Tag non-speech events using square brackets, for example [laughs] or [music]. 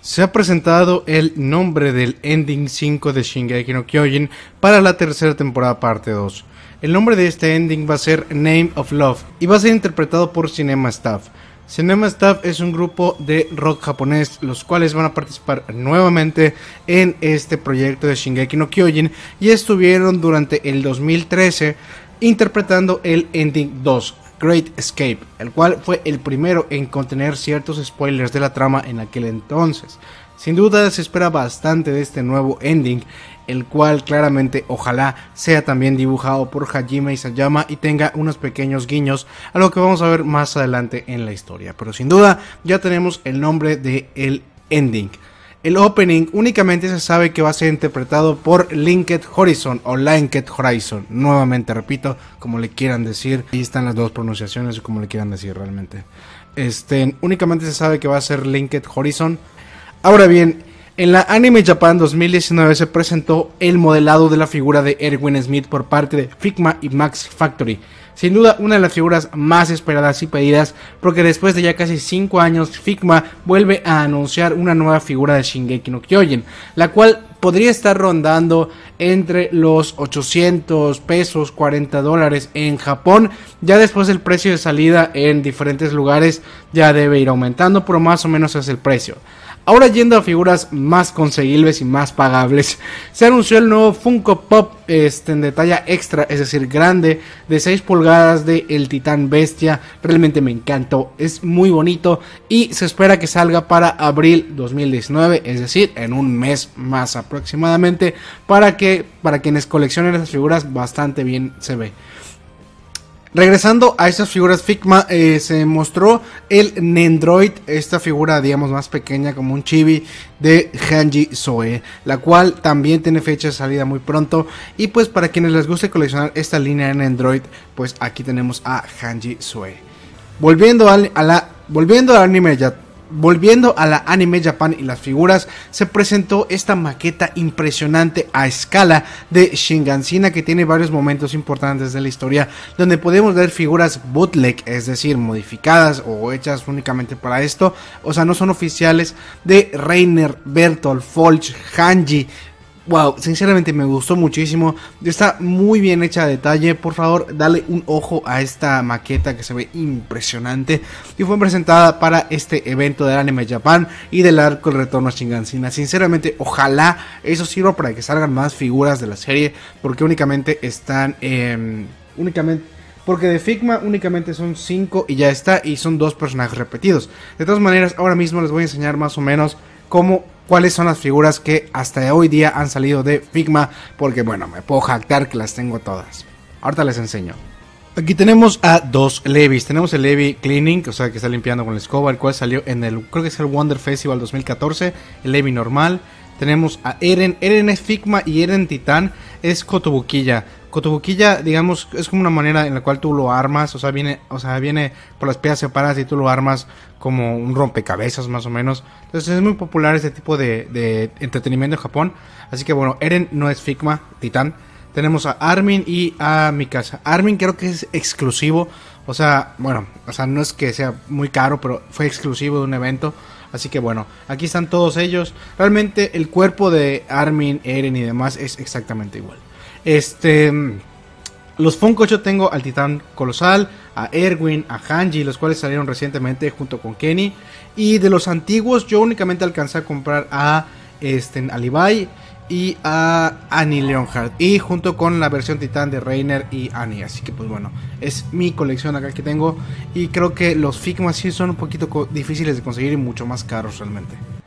Se ha presentado el nombre del Ending 5 de Shingeki no Kyojin para la tercera temporada parte 2. El nombre de este ending va a ser Name of Love y va a ser interpretado por Cinema Staff. Cinema Staff es un grupo de rock japonés, los cuales van a participar nuevamente en este proyecto de Shingeki no Kyojin y estuvieron durante el 2013 interpretando el Ending 2. Great Escape, el cual fue el primero en contener ciertos spoilers de la trama en aquel entonces. Sin duda se espera bastante de este nuevo ending, el cual claramente ojalá sea también dibujado por Hajime Isayama y tenga unos pequeños guiños a lo que vamos a ver más adelante en la historia. Pero sin duda ya tenemos el nombre de el ending. El opening únicamente se sabe que va a ser interpretado por Linked Horizon o Linked Horizon. Nuevamente repito, como le quieran decir. Ahí están las dos pronunciaciones, como le quieran decir realmente. Este, únicamente se sabe que va a ser Linked Horizon. Ahora bien, en la Anime Japan 2019 se presentó el modelado de la figura de Erwin Smith por parte de Figma y Max Factory. Sin duda una de las figuras más esperadas y pedidas porque después de ya casi 5 años Figma vuelve a anunciar una nueva figura de Shingeki no Kyojin, la cual podría estar rondando entre los 800 pesos 40 dólares en Japón. Ya después el precio de salida en diferentes lugares ya debe ir aumentando, pero más o menos es el precio. Ahora yendo a figuras más conseguibles y más pagables, [laughs] se anunció el nuevo Funko Pop este, en detalle extra, es decir, grande, de 6 pulgadas de El Titán Bestia. Realmente me encantó, es muy bonito y se espera que salga para abril 2019, es decir, en un mes más aproximadamente, para que para quienes coleccionen esas figuras bastante bien se ve. Regresando a estas figuras Figma, eh, se mostró el Nendroid, esta figura digamos más pequeña como un chibi de Hanji Soe, la cual también tiene fecha de salida muy pronto y pues para quienes les guste coleccionar esta línea en Nendroid, pues aquí tenemos a Hanji Soe. Volviendo al, a la, volviendo al anime ya Volviendo a la Anime Japan y las figuras, se presentó esta maqueta impresionante a escala de Shingansina que tiene varios momentos importantes de la historia donde podemos ver figuras bootleg, es decir, modificadas o hechas únicamente para esto, o sea, no son oficiales de Reiner, Bertolt, Folch, Hanji, wow, sinceramente me gustó muchísimo. Está muy bien hecha a detalle. Por favor, dale un ojo a esta maqueta que se ve impresionante. Y fue presentada para este evento del anime Japan y del arco El Retorno a Shingansina. Sinceramente, ojalá eso sirva para que salgan más figuras de la serie. Porque únicamente están. Em, únicamente. Porque de Figma únicamente son 5 y ya está. Y son dos personajes repetidos. De todas maneras, ahora mismo les voy a enseñar más o menos cómo cuáles son las figuras que hasta hoy día han salido de Figma, porque bueno, me puedo jactar que las tengo todas. Ahorita les enseño. Aquí tenemos a dos Levis. Tenemos el Levi Cleaning, o sea, que está limpiando con la escoba, el cual salió en el, creo que es el Wonder Festival 2014, el Levi normal. Tenemos a Eren, Eren es Figma y Eren Titán es Cotobuquilla. Cotubuquilla, digamos, es como una manera en la cual tú lo armas, o sea, viene, o sea, viene por las piezas separadas y tú lo armas como un rompecabezas más o menos. Entonces es muy popular este tipo de, de entretenimiento en Japón. Así que bueno, Eren no es Figma, Titán. Tenemos a Armin y a Mikasa. Armin creo que es exclusivo, o sea, bueno, o sea, no es que sea muy caro, pero fue exclusivo de un evento. Así que bueno, aquí están todos ellos. Realmente el cuerpo de Armin, Eren y demás es exactamente igual. Este. Los Funko yo tengo al Titán Colosal, a Erwin, a Hanji, los cuales salieron recientemente junto con Kenny. Y de los antiguos yo únicamente alcancé a comprar a, este, a y a Annie Leonhardt. Y junto con la versión Titán de Reiner y Annie. Así que pues bueno, es mi colección acá que tengo. Y creo que los Figma sí son un poquito difíciles de conseguir y mucho más caros realmente.